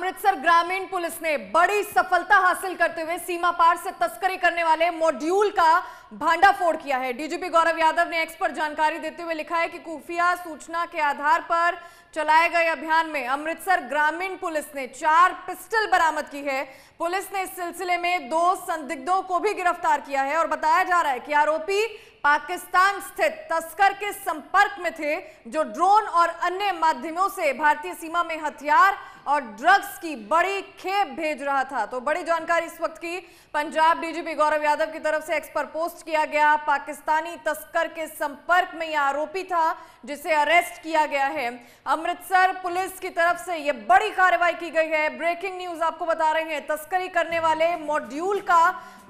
अमृतसर ग्रामीण पुलिस ने बड़ी सफलता हासिल करते हुए सीमा पार से तस्करी करने वाले मॉड्यूल का भांडाफोड़ किया है डीजीपी गौरव यादव ने एक्स पर जानकारी देते हुए लिखा है कि खुफिया सूचना के आधार पर चलाए गए अभियान में अमृतसर ग्रामीण पुलिस ने चार पिस्टल बरामद की है पुलिस ने इस सिलसिले में दो संदिग्धों को भी गिरफ्तार किया है और बताया जा रहा है कि आरोपी पाकिस्तान स्थित तस्कर के संपर्क में थे जो ड्रोन और अन्य माध्यमों से भारतीय सीमा में हथियार और ड्रग्स की बड़ी खेप भेज रहा था तो बड़ी जानकारी इस वक्त की पंजाब डीजीपी गौरव यादव की तरफ से एक्सपर पोस्ट पोस्ट किया गया पाकिस्तानी तस्कर के संपर्क में यह आरोपी था जिसे अरेस्ट किया गया है अमृतसर पुलिस की तरफ से यह बड़ी कार्रवाई की गई है ब्रेकिंग न्यूज आपको बता रहे हैं तस्करी करने वाले मॉड्यूल का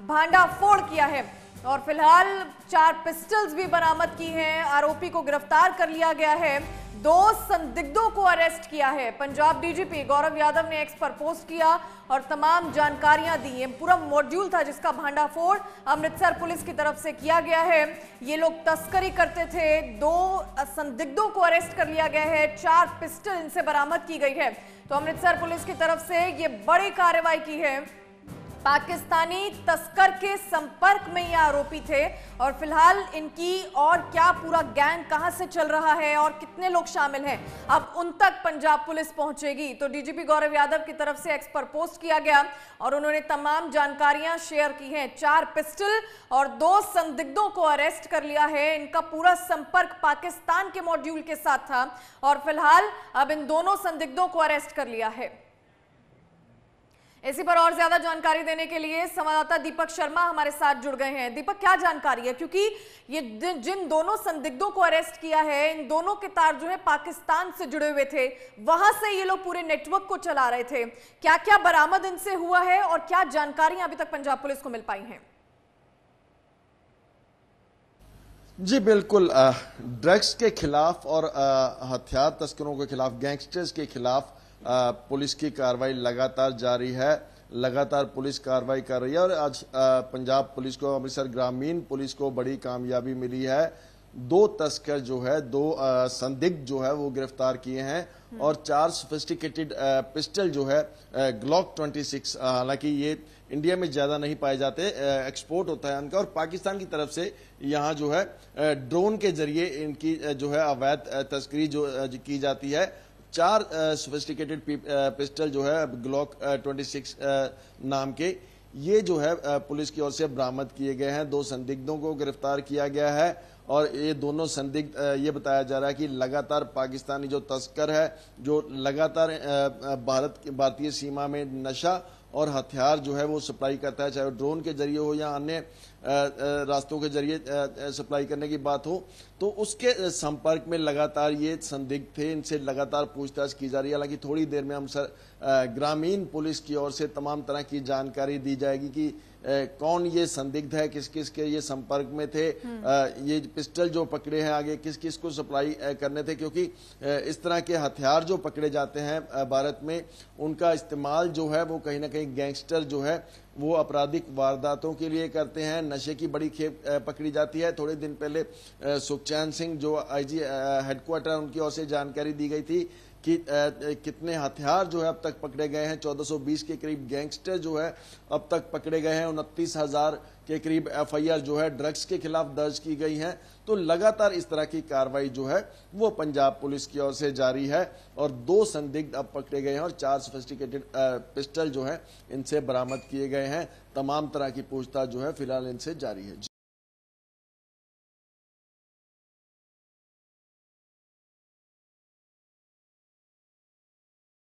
भांडाफोड़ किया है और फिलहाल चार पिस्टल्स भी बरामद की हैं आरोपी को गिरफ्तार कर लिया गया है दो संदिग्धों को अरेस्ट किया है पंजाब डीजीपी गौरव यादव ने एक्स पर पोस्ट किया और तमाम जानकारियां दी ये पूरा मॉड्यूल था जिसका भांडाफोड़ अमृतसर पुलिस की तरफ से किया गया है ये लोग तस्करी करते थे दो संदिग्धों को अरेस्ट कर लिया गया है चार पिस्टल इनसे बरामद की गई है तो अमृतसर पुलिस की तरफ से ये बड़ी कार्रवाई की है पाकिस्तानी तस्कर के संपर्क में ये आरोपी थे और फिलहाल इनकी और क्या पूरा गैंग कहां से चल रहा है और कितने लोग शामिल हैं अब उन तक पंजाब पुलिस पहुंचेगी तो डीजीपी गौरव यादव की तरफ से एक्सपर पोस्ट किया गया और उन्होंने तमाम जानकारियां शेयर की हैं चार पिस्टल और दो संदिग्धों को अरेस्ट कर लिया है इनका पूरा संपर्क पाकिस्तान के मॉड्यूल के साथ था और फिलहाल अब इन दोनों संदिग्धों को अरेस्ट कर लिया है इसी पर और ज्यादा जानकारी देने के लिए संवाददाता दीपक शर्मा हमारे साथ जुड़ गए हैं दीपक क्या जानकारी है क्योंकि ये जिन दोनों संदिग्धों को अरेस्ट किया है इन दोनों के तार जो है पाकिस्तान से जुड़े हुए थे वहां से ये लोग पूरे नेटवर्क को चला रहे थे क्या क्या बरामद इनसे हुआ है और क्या जानकारियां अभी तक पंजाब पुलिस को मिल पाई है जी बिल्कुल ड्रग्स के खिलाफ और हथियार तस्करों के खिलाफ गैंगस्टर्स के खिलाफ पुलिस की कार्रवाई लगातार जारी है लगातार पुलिस कार्रवाई कर रही है और आज पंजाब पुलिस को अमृतसर ग्रामीण पुलिस को बड़ी कामयाबी मिली है दो तस्कर जो है दो संदिग्ध जो है वो गिरफ्तार किए हैं और चार सोफिस्टिकेटेड पिस्टल जो है ग्लॉक 26 हालांकि ये इंडिया में ज़्यादा नहीं पाए जाते एक्सपोर्ट होता है उनका और पाकिस्तान की तरफ से यहाँ जो है ड्रोन के जरिए इनकी जो है अवैध तस्करी जो की जाती है चार सोफिस्टिकेटेड पिस्टल जो है ग्लॉक 26 नाम के ये जो है पुलिस की ओर से बरामद किए गए हैं दो संदिग्धों को गिरफ्तार किया गया है और ये दोनों संदिग्ध ये बताया जा रहा है कि लगातार पाकिस्तानी जो तस्कर है जो लगातार भारत भारतीय सीमा में नशा और हथियार जो है वो सप्लाई करता है चाहे वो ड्रोन के जरिए हो या अन्य रास्तों के जरिए सप्लाई करने की बात हो तो उसके संपर्क में लगातार ये संदिग्ध थे इनसे लगातार पूछताछ की जा रही है हालांकि थोड़ी देर में हम सर ग्रामीण पुलिस की ओर से तमाम तरह की जानकारी दी जाएगी कि कौन ये संदिग्ध है किस किस के ये संपर्क में थे हम्म। ये पिस्टल जो पकड़े हैं आगे किस किस को सप्लाई करने थे क्योंकि इस तरह के हथियार जो पकड़े जाते हैं भारत में उनका इस्तेमाल जो है वो कहीं ना कहीं एक गैंगस्टर जो है वो आपराधिक वारदातों के लिए करते हैं नशे की बड़ी खेप पकड़ी जाती है थोड़े दिन पहले सुखचैन सिंह जो आईजी हेडक्वार्टर उनकी ओर से जानकारी दी गई थी कि कितने हथियार जो है अब तक पकड़े गए हैं 1420 के करीब गैंगस्टर जो है अब तक पकड़े गए हैं उनतीस हजार के करीब एफआईआर जो है ड्रग्स के खिलाफ दर्ज की गई हैं तो लगातार इस तरह की कार्रवाई जो है वो पंजाब पुलिस की ओर से जारी है और दो संदिग्ध अब पकड़े गए हैं और चार सोफिस्टिकेटेड पिस्टल जो है इनसे बरामद किए गए गए हैं तमाम तरह की पूछताछ जो है फिलहाल इनसे जारी है